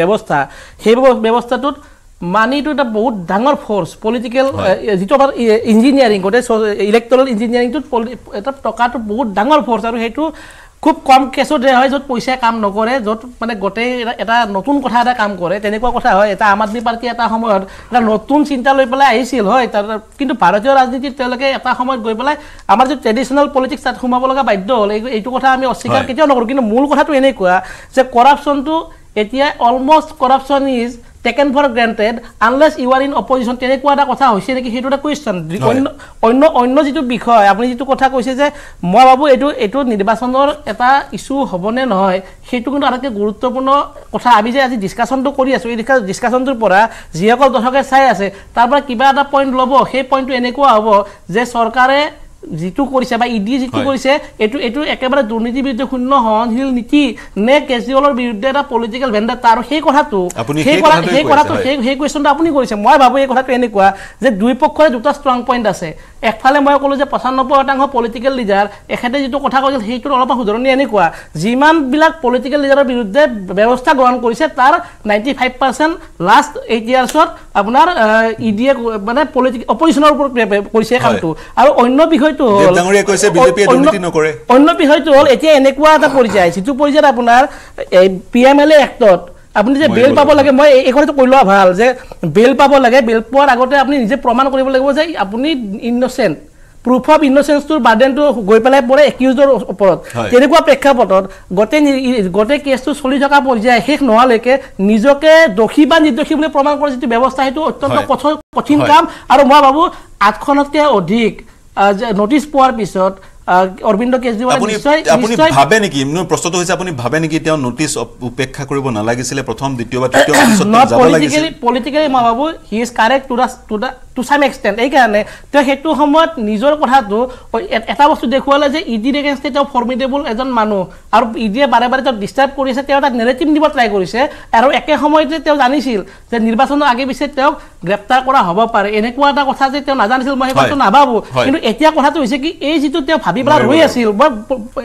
ব্যৱস্থা সেই ব্যৱস্থাটোত মানিটো এটা বহুত ডাঙৰ ফ'ৰ্চ পলিটিকেল যিটো আমাৰ ইঞ্জিনিয়াৰিং গোটেই ইলেক্ট'ৰেল ইঞ্জিনিয়াৰিংটোত এটা টকাটো বহুত ডাঙৰ ফ'ৰ্চ আৰু সেইটো খুব কম কেছত দে হয় য'ত পইচাই কাম নকৰে য'ত মানে গোটেই এটা নতুন কথা এটা কাম কৰে তেনেকুৱা কথা হয় এটা আম আদমী পাৰ্টী এটা সময়ত এটা নতুন চিন্তা লৈ পেলাই আহিছিল হয় তাৰ কিন্তু ভাৰতীয় ৰাজনীতিত তেওঁলোকে এটা সময়ত গৈ পেলাই আমাৰ যিটো ট্ৰেডিশ্যনেল পলিটিক্স তাত সোমাব লগা বাধ্য হ'ল এই এইটো কথা আমি অস্বীকাৰ কেতিয়াও নকৰোঁ কিন্তু মূল কথাটো এনেকুৱা যে কৰাপশ্যনটো এতিয়া almost corruption is taken for granted unless you are in opposition তেনেকুৱা এটা কথা হৈছে নেকি সেইটো এটা কুৱেশ্যন অন্য অন্য অন্য যিটো বিষয় আপুনি যিটো কথা কৈছে যে মই ভাবোঁ এইটো এইটো নিৰ্বাচনৰ এটা ইছ্যু হ'বনে নহয় সেইটো কিন্তু আটাইতকৈ গুৰুত্বপূৰ্ণ কথা আমি যে আজি ডিছকাশ্যনটো কৰি আছোঁ এই ডিছকাশ্যনটোৰ পৰা যিসকল দৰ্শকে চাই আছে তাৰ পৰা কিবা এটা পইণ্ট ল'ব সেই পইণ্টটো এনেকুৱা হ'ব যে চৰকাৰে যিটো কৰিছে বা ই ডি যিটো কৰিছে এইটো এইটো একেবাৰে দুৰ্নীতিৰ বিৰুদ্ধে শূন্য সহনশীল নীতি নে কেজৰিৱালৰ বিৰুদ্ধে এটা পলিটিকেল ভেণ্ডাৰ আৰু সেই কথাটো সেই সেই কথাটো সেই সেই কুৱেশ্যনটো আপুনি কৰিছে মই ভাবোঁ এই কথাটো এনেকুৱা যে দুই পক্ষৰে দুটা ষ্ট্ৰং পইণ্ট আছে একফালে মই ক'লোঁ যে পঁচানব্বৈ শতাংশ পলিটিকেল লিডাৰ এখেতে যিটো কথা কৈছিল সেইটোৰ অলপমান শুধৰণি এনেকুৱা যিমানবিলাক পলিটিকেল লিডাৰৰ বিৰুদ্ধে ব্যৱস্থা গ্ৰহণ কৰিছে তাৰ ninety five percent last eight ইয়াৰ্ছত আপোনাৰ ই ডিয়ে মানে পলিটিকেল অপজিশ্যনৰ ওপৰত কৰিছে কামটো আৰু অন্য বিষয় বিষয়টো হল ডাঙৰিয়ে কৈছে বিজেপিয়ে দুৰ্নীতি নকৰে অন্য বিষয়টো হল এতিয়া এনেকুৱা এটা পৰ্যায় যিটো পৰ্যায়ত আপোনাৰ পি এম এল এ এক্টত আপুনি যে বিল পাব লাগে মই এই কথাটো কৈ লোৱা ভাল যে বিল পাব লাগে বিল পোৱাৰ আগতে আপুনি নিজে প্ৰমাণ কৰিব লাগিব যে আপুনি ইনচেণ্ট প্ৰুফ অফ ইনচেঞ্চটোৰ বাৰ্ডেনটো গৈ পেলাই পৰে একিউজৰ ওপৰত তেনেকুৱা প্ৰেক্ষাপটত গোটেই গোটেই কেছটো চলি থকা পৰ্যায় শেষ নোহোৱালৈকে নিজকে দোষী বা নিৰ্দোষী বুলি প্ৰমাণ কৰা যিটো ব্যৱস্থা সেইটো অত্যন্ত কঠোৰ কঠিন কাম আৰু মই ভাবোঁ আঠখনতকৈ অধিক নটিছ পোৱাৰ পিছত অৰবিন্দ কেজৰিৱালে নিশ্চয় প্ৰশ্নটো হৈছে আপুনি ভাবে নেকি তেওঁ নটিচ উপেক্ষা কৰিব নালাগিছিলে প্ৰথম দ্বিতীয় বা তৃতীয় পলিটিকেলি মই ভাবোঁ he is correct to the to the to some extent এইকাৰণে তেওঁ সেইটো সময়ত নিজৰ কথাটো এটা বস্তু দেখুৱালে যে ই e ডিৰ তেওঁ ফৰ্মিডেবল এজন মানুহ আৰু ই e ডিয়ে বাৰে বাৰে তেওঁ ডিষ্টাৰ্ব কৰিছে তেওঁ এটা নেৰেটিভ দিব ট্ৰাই কৰিছে আৰু একে সময়তে তেওঁ জানিছিল যে নিৰ্বাচনৰ আগে পিছে তেওঁক গ্ৰেপ্তাৰ কৰা হ'ব পাৰে এনেকুৱা এটা কথা যে তেওঁ নাজানিছিল মই সেই কথাটো নাভাবোঁ কিন্তু এতিয়া কথাটো হৈছে কি এই যিটো তেওঁ ভাবি পেলাই ৰৈ আছিল মই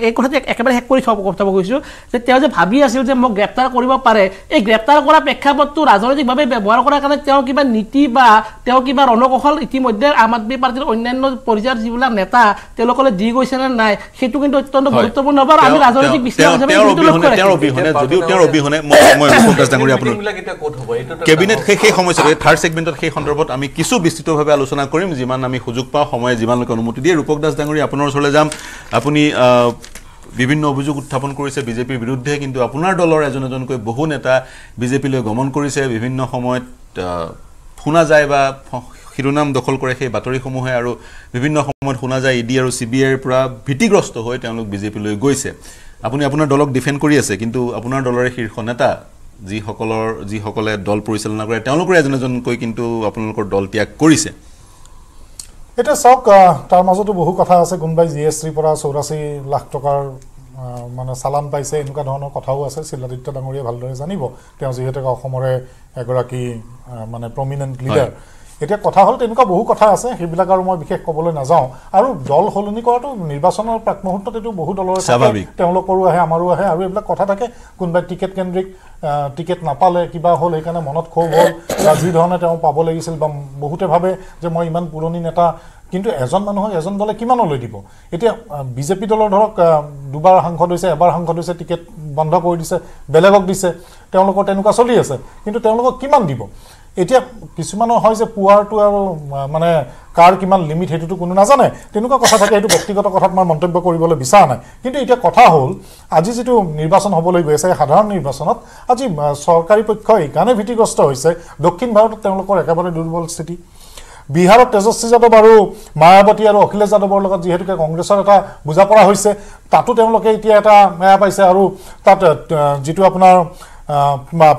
এই কথাটো একেবাৰে শেষ কৰি থব থব গৈছোঁ যে তেওঁ যে ভাবি আছিল যে মোক গ্ৰেপ্তাৰ কৰিব পাৰে এই গ্ৰেপ্তাৰ কৰা প্ৰেক্ষাপটটো ৰাজনৈতিকভাৱে ব্যৱহাৰ কৰাৰ কাৰণে তেওঁ কিবা নীতি বা তেওঁ কিবা ৰণকৌশল ইতিমধ্যে আম আদমী পাৰ্টিৰ অন্যান্য পৰ্যায়ৰ যিবিলাক নেতা তেওঁলোকলৈ দি গৈছে নে নাই সেইটো কিন্তু অত্যন্ত গুৰুত্বপূৰ্ণ বাৰু আমি ৰাজনৈতিক বিশ্লেষণ সেই আমি কিছু বিস্তৃতভাৱে আলোচনা কৰিম যিমান আমি সুযোগ পাওঁ সময়ে যিমানলৈকে অনুমতি দিয়ে ৰূপক দাস ডাঙৰীয়া আপোনাৰ ওচৰলৈ যাম আপুনি বিভিন্ন অভিযোগ উত্থাপন কৰিছে বিজেপিৰ বিৰুদ্ধে কিন্তু আপোনাৰ দলৰ এজন এজনকৈ বহু নেতা বিজেপিলৈ গমন কৰিছে বিভিন্ন সময়ত শুনা যায় বা শিৰোনাম দখল কৰে সেই বাতৰিসমূহে আৰু বিভিন্ন সময়ত শুনা যায় ই ডি আৰু চি বি আইৰ পৰা ভীতিগ্ৰস্ত হৈ তেওঁলোক বিজেপিলৈ গৈছে আপুনি আপোনাৰ দলক ডিফেণ্ড কৰি আছে কিন্তু আপোনাৰ দলৰে শীৰ্ষ নেতা যিসকলৰ যিসকলে দল পৰিচালনা কৰে তেওঁলোকৰে এজন এজনকৈ কিন্তু আপোনালোকৰ দল ত্যাগ কৰিছে এতিয়া চাওক তাৰ মাজতো বহু কথা আছে কোনোবাই জি এছ টিৰ পৰা চৌৰাশী লাখ টকাৰ মানে চালান পাইছে এনেকুৱা ধৰণৰ কথাও আছে শিলাদিত্য ডাঙৰীয়ে ভালদৰে জানিব তেওঁ যিহেতু অসমৰে এগৰাকী মানে প্ৰমিনেণ্ট লিডাৰ এতিয়া কথা হ'ল তেনেকুৱা বহু কথা আছে সেইবিলাক আৰু মই বিশেষ ক'বলৈ নাযাওঁ আৰু দল সলনি কৰাটো নিৰ্বাচনৰ প্ৰাক মুহূৰ্তত এইটো বহু দলৰ স্বাভাৱিক তেওঁলোকৰো আহে আমাৰো আহে আৰু এইবিলাক কথা থাকে কোনোবাই টিকেট কেন্দ্ৰিক টিকেট নাপালে কিবা হ'ল সেইকাৰণে মনত ক্ষোভ হ'ল বা যি ধৰণে তেওঁ পাব লাগিছিল বা বহুতে ভাবে যে মই ইমান পুৰণি নেতা কিন্তু এজন মানুহক এজন দলে কিমানলৈ দিব এতিয়া বিজেপি দলৰ ধৰক দুবাৰ সাংসদ হৈছে এবাৰ সাংসদ হৈছে টিকেট বন্ধ কৰি দিছে বেলেগক দিছে তেওঁলোকৰ তেনেকুৱা চলি আছে কিন্তু তেওঁলোকক কিমান দিব এতিয়া কিছুমানৰ হয় যে পুৱাৰটো আৰু মানে কাৰ কিমান লিমিট সেইটোতো কোনো নাজানে তেনেকুৱা কথা থাকে সেইটো ব্যক্তিগত কথাত মই মন্তব্য কৰিবলৈ বিচৰা নাই কিন্তু এতিয়া কথা হ'ল আজি যিটো নিৰ্বাচন হ'বলৈ গৈ আছে সাধাৰণ নিৰ্বাচনত আজি চৰকাৰী পক্ষ এইকাৰণে ভীতিগ্ৰস্ত হৈছে দক্ষিণ ভাৰতত তেওঁলোকৰ একেবাৰে দুৰ্বল স্থিতি বিহাৰত তেজস্বী যাদৱ আৰু মায়াৱতী আৰু অখিলেশ যাদৱৰ লগত যিহেতুকে কংগ্ৰেছৰ এটা বুজা পৰা হৈছে তাতো তেওঁলোকে এতিয়া এটা মেয়া পাইছে আৰু তাত যিটো আপোনাৰ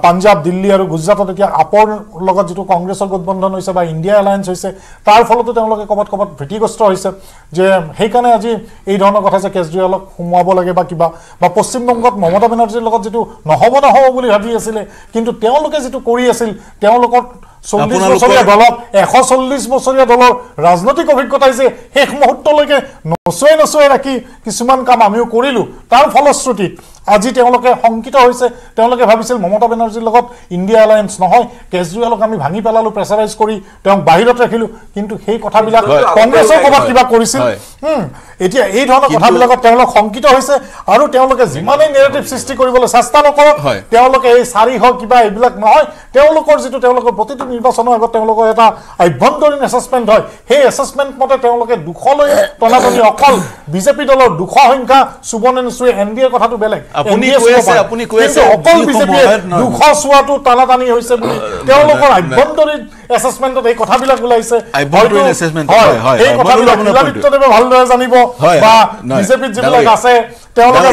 পাঞ্জাব দিল্লী আৰু গুজৰাটত এতিয়া আপৰ লগত যিটো কংগ্ৰেছৰ গঠবন্ধন হৈছে বা ইণ্ডিয়া এলায়েন্স হৈছে তাৰ ফলতো তেওঁলোকে ক'ৰবাত ক'ৰবাত ভীতিগ্ৰস্ত হৈছে যে সেইকাৰণে আজি এই ধৰণৰ কথা যে কেজৰিৱালক সোমোৱাব লাগে বা কিবা বা পশ্চিমবংগত মমতা বেনাৰ্জীৰ লগত যিটো নহ'ব নহ'ব বুলি ভাবি আছিলে কিন্তু তেওঁলোকে যিটো কৰি আছিল তেওঁলোকৰ চল্লিছ বছৰীয়া দলক এশ চল্লিছ বছৰীয়া দলৰ ৰাজনৈতিক অভিজ্ঞতাই যে শেষ মুহূৰ্তলৈকে নচুৱাই নচুৱাই ৰাখি কিছুমান কাম আমিও কৰিলোঁ তাৰ ফলশ্ৰুতিত আজি তেওঁলোকে শংকিত হৈছে তেওঁলোকে ভাবিছিল মমতা বেনাৰ্জীৰ লগত ইণ্ডিয়া এলায়েন্স নহয় কেজৰিৱালক আমি ভাঙি পেলালো প্ৰেচাৰাইজ কৰি তেওঁক বাহিৰত ৰাখিলোঁ কিন্তু সেই কথাবিলাক কংগ্ৰেছৰ ক'ৰবাত কিবা কৰিছিল এতিয়া এই ধৰণৰ কথাবিলাকত তেওঁলোক শংকিত হৈছে আৰু তেওঁলোকে যিমানেই নেৰেটিভ সৃষ্টি কৰিবলৈ চেষ্টা নকৰক তেওঁলোকে এই চাৰি হওক কিবা এইবিলাক নহয় তেওঁলোকৰ যিটো তেওঁলোকৰ প্ৰতিটো নিৰ্বাচনৰ আগত তেওঁলোকৰ এটা আভ্যন্তৰীণ এছেচমেণ্ট হয় সেই এছেচমেণ্ট মতে তেওঁলোকে দুশলৈ টনাটনি অকল বিজেপি দলৰ দুশ সংখ্যা চুবনে নে এন ডি এৰ কথাটো বেলেগ আপুনি যিবিলাক আছে তেওঁলোকে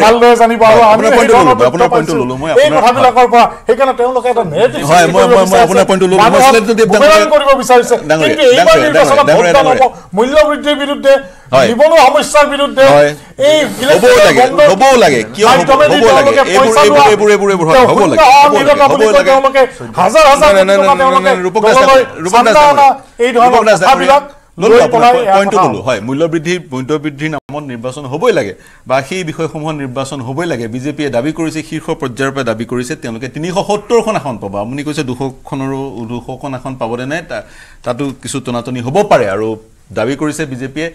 বিৰুদ্ধে জীৱনৰ সমস্যাৰ বিৰুদ্ধে নিৰ্বাচন হ'বই লাগে বা সেই বিষয়সমূহৰ নিৰ্বাচন হ'বই লাগে বিজেপিয়ে দাবী কৰিছে শীৰ্ষ পৰ্যায়ৰ পৰা দাবী কৰিছে তেওঁলোকে তিনিশ সত্তৰখন আসন পাব আপুনি কৈছে দুশখনৰো দুশখন আসন পাবনে নাই তাতো কিছু টনাটনি হ'ব পাৰে আৰু দাবী কৰিছে বিজেপিয়ে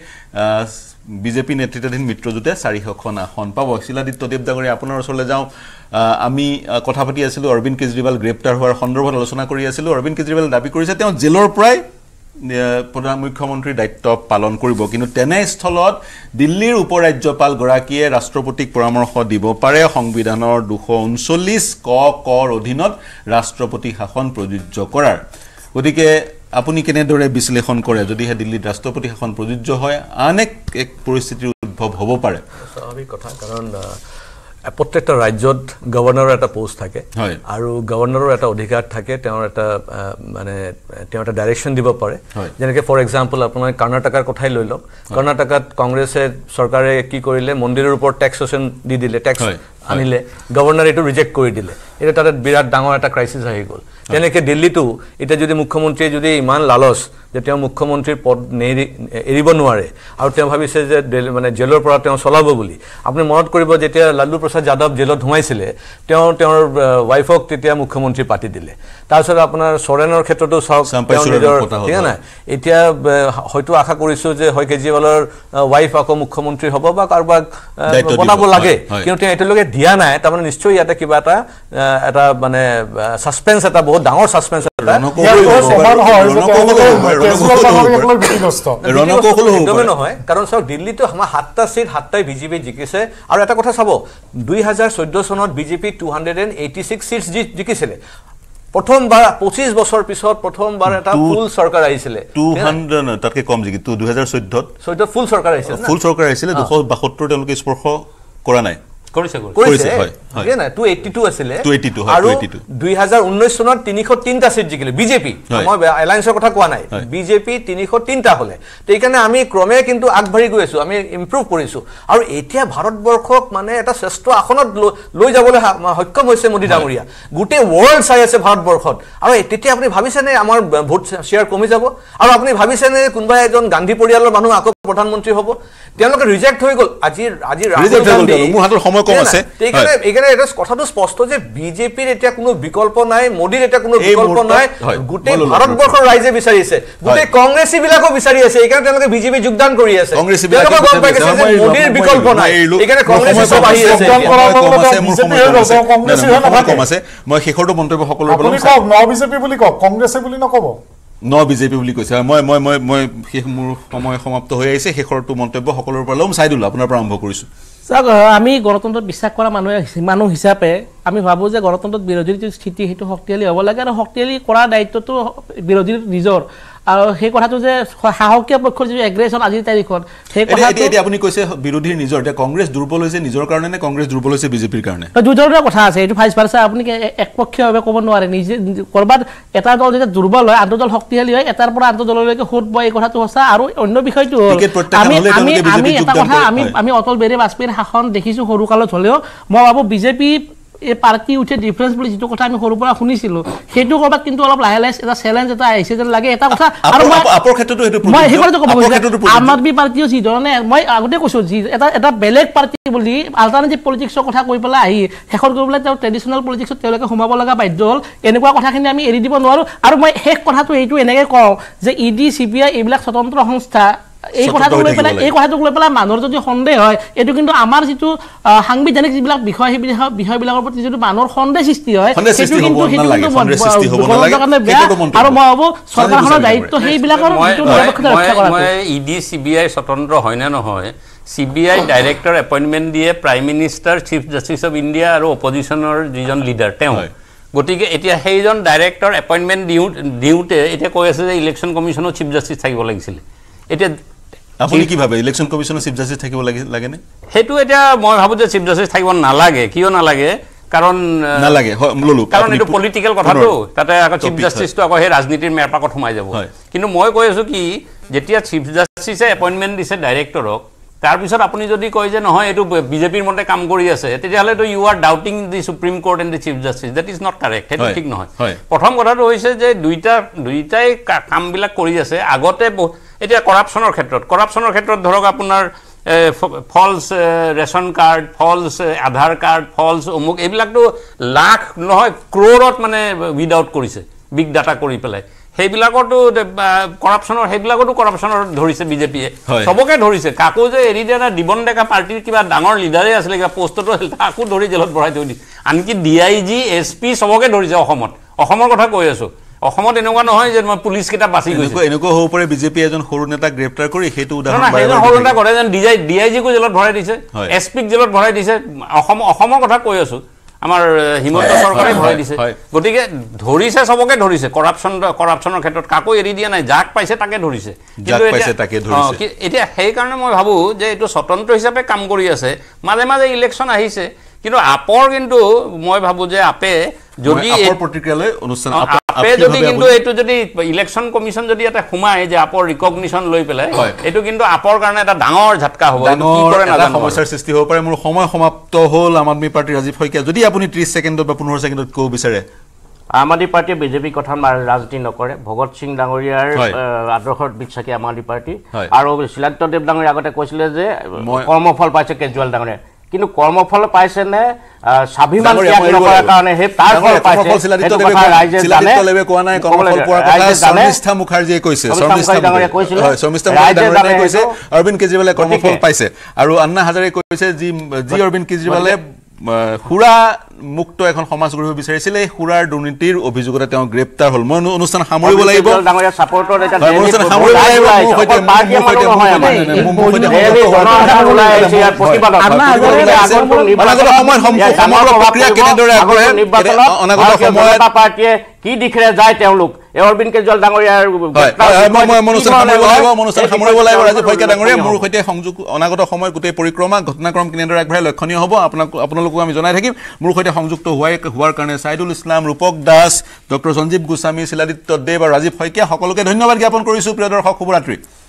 বিজেপি নেতৃত্বাধীন মিত্ৰজোঁটে চাৰিশখন আসন পাব শিলাদিত্য দেৱ দেৱদাগৰী আপোনাৰ ওচৰলৈ যাওঁ আমি কথা পাতি আছিলোঁ অৰবিন্দ কেজৰিৱাল গ্ৰেপ্তাৰ হোৱাৰ সন্দৰ্ভত আলোচনা কৰি আছিলোঁ অৰবিন্দ কেজৰিৱাল দাবী কৰিছে তেওঁ জেলৰ পৰাই প্ৰধান মুখ্যমন্ত্ৰীৰ দায়িত্ব পালন কৰিব কিন্তু তেনেস্থলত দিল্লীৰ উপ ৰাজ্যপালগৰাকীয়ে ৰাষ্ট্ৰপতিক পৰামৰ্শ দিব পাৰে সংবিধানৰ দুশ ঊনচল্লিছ ক কৰ অধীনত ৰাষ্ট্ৰপতি শাসন প্ৰযোজ্য কৰাৰ গতিকে আপুনি কেনেদৰে বিশ্লেষণ কৰে যদিহে দিল্লীত ৰাষ্ট্ৰপতি শাসন প্ৰযোজ্য হয় আন এক এক পৰিস্থিতিৰ উদ্ভৱ হ'ব পাৰে স্বাভাৱিক কথা কাৰণ প্ৰত্যেকটা ৰাজ্যত গভৰ্ণৰৰ এটা পষ্ট থাকে হয় আৰু গভৰ্ণৰৰ এটা অধিকাৰ থাকে তেওঁৰ এটা মানে তেওঁ এটা ডাইৰেকশ্যন দিব পাৰে যেনেকৈ ফৰ এক্সাম্পল আপোনাৰ কৰ্ণাটকাৰ কথাই লৈ লওক কৰ্ণাটকত কংগ্ৰেছে চৰকাৰে কি কৰিলে মন্দিৰৰ ওপৰত টেক্স দি দিলে টেক্স আনিলে গভৰ্নৰ এইটো ৰিজেক্ট কৰি দিলে এতিয়া তাদেৰ বিৰাট ডাঙৰ এটা ক্ৰাইচিছ আহি গ'ল তেনেকৈ দিল্লীতো এতিয়া যদি মুখ্যমন্ত্ৰীয়ে যদি ইমান লালচ যে তেওঁ মুখ্যমন্ত্ৰীৰ পদ নেৰি এৰিব নোৱাৰে আৰু তেওঁ ভাবিছে যে মানে জেলৰ পৰা তেওঁ চলাব বুলি আপুনি মনত কৰিব যেতিয়া লালু প্ৰসাদ যাদৱ জেলত সোমাইছিলে তেওঁ তেওঁৰ ৱাইফক তেতিয়া মুখ্যমন্ত্ৰী পাতি দিলে তাৰপৰ আপনাৰ সৰেনেৰ ক্ষেত্ৰতো সব ঠিক নাই এতিয়া হয়তো আশা কৰিছোঁ যে হয় কেজৰিৱালৰ ৱাইফ আকৌ মুখ্যমন্ত্ৰী হব বা কাৰোবাক পতাব লাগে কিন্তু তেওঁ এতিয়ালৈকে দিয়া নাই তাৰমানে নিশ্চয় ইয়াতে কিবা এটা এটা মানে চাচপেঞ্চ এটা বহুত ডাঙৰ চাচপেঞ্চ জিকিছে আৰু জিকিছিলে প্ৰথমবাৰ বছৰ পিছত স্পৰ্শ কৰা নাই কৰিছে কৰিছে হয় নাই টু এইটি টু আছিলে টু এইটি টু আৰু দুই হাজাৰ উনৈশ চনত তিনিশ তিনিটা চিট জিকিলে বিজেপি মই এলায়েন্সৰ কথা কোৱা নাই বিজেপি তিনিশ তিনিটা হলে সেইকাৰণে আমি ক্ৰমে কিন্তু আগবাঢ়ি গৈ আছো আমি ইম্প্ৰুভ কৰিছো আৰু এতিয়া ভাৰতবৰ্ষক মানে এটা শ্ৰেষ্ঠ আসনত লৈ যাবলৈ সক্ষম হৈছে মোদী ডাঙৰীয়া গোটেই ৱৰ্ল্ড চাই আছে ভাৰতবৰ্ষত আৰু তেতিয়া আপুনি ভাবিছেনে আমাৰ ভোট শ্বেয়াৰ কমি যাব আৰু আপুনি ভাবিছেনে কোনোবা এজন গান্ধী পৰিয়ালৰ মানুহ আকৌ প্ৰধানমন্ত্ৰী হ'ব তেওঁলোকে ৰিজেক্ট হৈ গ'ল আজি আজি ৰাহুল গান্ধী মোৰ হাতত সময় সম্পূর্ণ কম আছে কথাটা স্পষ্ট যে বিজেপির এটা কোনো বিকল্প নাই মোদীর এটা কোনো বিকল্প নাই গোটে ভারতবর্ষ রাইজে বিচারিছে গোটে কংগ্রেসি বিলাকও বিচারি আছে এখানে তেওঁলোকে বিজেপি যোগদান করে আছে কংগ্রেসি বিলাক মোদীর বিকল্প নাই এখানে কংগ্রেসি সব আহি আছে কম আছে মই শেষৰটো মন্তব্য সকলোৰ বলম কওক ন বিজেপি বুলি কওক কংগ্ৰেসে বুলি নকব ন বিজেপি বুলি কৈছে মই মই মই মই শেষ মোৰ সময় সমাপ্ত হৈ আহিছে শেষৰটো মন্তব্য সকলোৰ পৰা ল'ম চাই দিলোঁ আপোনাৰ পৰা আৰম্ভ কৰিছোঁ চাওক আমি গণতন্ত্ৰত বিশ্বাস কৰা মানুহে মানুহ হিচাপে আমি ভাবোঁ যে গণতন্ত্ৰত বিৰোধীৰ যিটো স্থিতি সেইটো শক্তিশালী হ'ব লাগে আৰু শক্তিশালী কৰাৰ দায়িত্বটো বিৰোধীৰ নিজৰ আৰু সেই কথাটো যে শাসকীয় পক্ষৰ যিটো এগ্ৰেশ্যন আজিৰ তাৰিখত সেই কথা আপুনি কৈছে বিৰোধীৰ নিজৰ এতিয়া কংগ্ৰেছ দুৰ্বল হৈছে নিজৰ কাৰণে নে কংগ্ৰেছ দুৰ্বল হৈছে বিজেপিৰ কাৰণে দুধৰণৰ কথা আছে এইটো ভাইচ ভাৰ্চা আপুনি একপক্ষীয়ভাৱে ক'ব নোৱাৰে নিজে ক'ৰবাত এটা দল যেতিয়া দুৰ্বল হয় আনটো দল শক্তিশালী হয় এটাৰ পৰা আনটো দললৈকে সোঁত বয় এই কথাটো সঁচা আৰু অন্য বিষয়টো আমি আমি এটা কথা আমি আমি অটল বিহাৰী বাজপেয়ীৰ শাসন দেখিছোঁ সৰু কালত হ'লেও মই ভাবোঁ বিজেপি এই পাৰ্টি উঠে ডিফাৰেঞ্চ বুলি যিটো কথা আমি সৰুৰ পৰা শুনিছিলোঁ সেইটো ক'ৰবাত কিন্তু অলপ লাহে লাহে এটা চেলেঞ্জ এটা আহিছে যেন লাগে এটা কথা আৰু মই সেইফালেতো ক'ব আম আদমী পাৰ্টিও যিধৰণে মই আগতে কৈছোঁ যি এটা এটা বেলেগ পাৰ্টি বুলি আল্টাৰনেটিভ পলিটিক্সৰ কথা কৈ পেলাই আহি শেষত গৈ পেলাই তেওঁ ট্ৰেডিশ্যনেল পলিটিক্সত তেওঁলোকে সোমাব লগা বাধ্য হ'ল এনেকুৱা কথাখিনি আমি এৰি দিব নোৱাৰোঁ আৰু মই শেষ কথাটো এইটো এনেকৈ কওঁ যে E D C B I এইবিলাক স্বতন্ত্ৰ সংস্থা এই কথাটোক লৈ পেলাই এই কথাটোক লৈ পেলাই মানুহৰ যদি সন্দেহ হয় এইটো কিন্তু আমাৰ যিটো সাংবিধানিক যিবিলাক বিষয় সেই বিষয়বিলাকৰ প্ৰতি যিটো মানুহৰ সন্দেহ সৃষ্টি হয় সেইটো কিন্তু কাৰণে বেয়া আৰু মই ভাবোঁ চৰকাৰখনৰ দায়িত্ব সেইবিলাকৰ E D C B I স্বতন্ত্ৰ হয়নে নহয় C B I director appointment দিয়ে prime minister chief justice of India আৰু অপজিশ্যনৰ যিজন লিডাৰ তেওঁ গতিকে এতিয়া সেইজন ডাইৰেক্টৰ এপইণ্টমেণ্ট দিওঁ দিওঁতে এতিয়া কৈ আছে যে ইলেকশ্যন কমিশ্যনত চিফ জাষ্টিছ থাকিব লাগিছিলে এতিয়া আপুনি কি ভাবে ইলেকশ্যন কমিশনৰ চিফ জাষ্টিছ থাকিব লাগে নে সেইটো এতিয়া মই ভাবোঁ যে চিফ জাষ্টিছ থাকিব নালাগে কিয় নালাগে কাৰণ নালাগে কাৰণ এইটো পলিটিকেল কথাটো তাতে আকৌ চিফ জাষ্টিছটো আকৌ সেই ৰাজনীতিৰ মেৰপাকত সোমাই যাব কিন্তু মই কৈ আছোঁ কি যেতিয়া চিফ জাষ্টিছে এপইণ্টমেণ্ট দিছে ডাইৰেক্টৰক তাৰপিছত আপুনি যদি কয় যে নহয় এইটো বিজেপিৰ মতে কাম কৰি আছে তেতিয়াহ'লেতো you are doubting the supreme court and the chief justice that is not correct সেইটো ঠিক নহয় প্ৰথম কথাটো হৈছে যে দুইটা দুইটাই কামবিলাক কৰি আছে আগতে এতিয়া কৰাপশ্যনৰ ক্ষেত্ৰত কৰাপশ্যনৰ ক্ষেত্ৰত ধৰক আপোনাৰ false ration card false Aadhaar card false অমুক এইবিলাকতো লাখ নহয় ক্ৰ'ৰত মানে উইড আউট কৰিছে বিগ ডাটা কৰি পেলাই সেইবিলাকতো কৰাপশ্যনৰ সেইবিলাকতো কৰাপশ্যনৰ ধৰিছে বিজেপিয়ে চবকে ধৰিছে কাকো যে এৰি দিয়া নাই দিবন ডেকা পাৰ্টীৰ কিবা ডাঙৰ লিডাৰেই আছিলে কিবা পষ্টতো আছিলে তাকো ধৰি জেলত বঢ়াই থৈ দিছে আনকি D I G S P চবকে ধৰিছে অসমত অসমৰ কথা কৈ আছোঁ অসমত এনেকুৱা নহয় যে পুলিচ কেইটা বাচি গৈছে এনেকুৱা হ'ব পাৰে বিজেপিয়ে এজন সৰু নেতাক গ্ৰেপ্তাৰ কৰি সেইটো উদাহৰণ ডি আই জিকো জেলত ভৰাই দিছে এছ পিক জেলত ভৰাই দিছে অসম অসমৰ কথা কৈ আছো আমাৰ হিমন্ত চৰকাৰে ভৰাই দিছে গতিকে ধৰিছে চবকে ধৰিছে কৰাপশ্যন কৰাপশ্যনৰ ক্ষেত্ৰত কাকো এৰি দিয়া নাই যাক পাইছে তাকে ধৰিছে এতিয়া সেইকাৰণে মই ভাবোঁ যে এইটো স্বতন্ত্ৰ হিচাপে কাম কৰি আছে মাজে মাজে ইলেকশ্যন আহিছে কিন্তু আপৰ কিন্তু মই ভাবোঁ যে আপে যদি আপৰ প্ৰতিক্ৰিয়ালৈ অনুষ্ঠান আপে যদি কিন্তু এইটো যদি ইলেকশ্যন কমিশন যদি এটা সোমায় যে আপৰ ৰিকগনিশ্যন লৈ পেলাই এইটো কিন্তু আপৰ কাৰণে এটা ডাঙৰ ঝাটকা হ'ব সমস্যাৰ সৃষ্টি হ'ব পাৰে মোৰ সময় সমাপ্ত হ'ল আম আদমি পাৰ্টীৰ ৰাজীৱ শইকীয়া যদি আপুনি ত্ৰিছ ছেকেণ্ডত বা পোন্ধৰ ছেকেণ্ডত ক'ব বিচাৰে আম আদমি পাৰ্টীয়ে বিজেপিৰ কথা ৰাজনীতি নকৰে ভগত সিং ডাঙৰীয়াৰ আদৰ্শত বিশ্বাসী আম আদমি পাৰ্টী আৰু শিলাক্তদেৱ ডাঙৰীয়া আগতে কৈছিলে যে কৰ্মফল পাইছে কেজৰিৱাল ডাঙৰীয়া কিন্তু কৰ্মফল পাইছে নে স্বাভিমান ত্যাগ নকৰাৰ কাৰণে সেই তাৰ ফল পাইছে সিলালিত লেবে কোৱা নাই সিলালিত লেবে কোৱা নাই কৰ্মফল পোৱাৰ কথা শৰ্মিষ্ঠা মুখাৰ্জীয়ে কৈছে শৰ্মিষ্ঠা মুখাৰ্জীয়ে কৈছে অৰবিন কেজৰিৱালে কৰ্মফল পাইছে আৰু আন্না হাজাৰে কৈছে যি যি অৰবিন কেজৰিৱালে সুৰা মুক্ত এখন সমাজ গঢ়িব বিচাৰিছিলে এই সুৰাৰ দুৰ্নীতিৰ অভিযোগতে তেওঁ গ্ৰেপ্তাৰ হ'ল মই অনুষ্ঠান সামৰিব লাগিব কি দিশেৰে যায় তেওঁলোক কেজৰিৱাল মোৰ মোৰ সৈতে সৈতে সংযুক্ত অনাগত গোটেই পৰিক্ৰমা ঘটনাক্ৰম কেনেদৰে আগবঢ়াই লক্ষণীয় হব আপোনালোকক আমি জনাই থাকিম হোৱাই হোৱাৰ কাৰণে ছাইদুল ইছলাম ৰূপক দাস সঞ্জীৱ গোস্বামী এৰবিন দেৱ আৰু ৰাজীৱ শইকীয়া সকলোকে ধন্যবাদ জ্ঞাপন কৰিছো প্ৰিয় দৰ্শক শুভৰাত্ৰী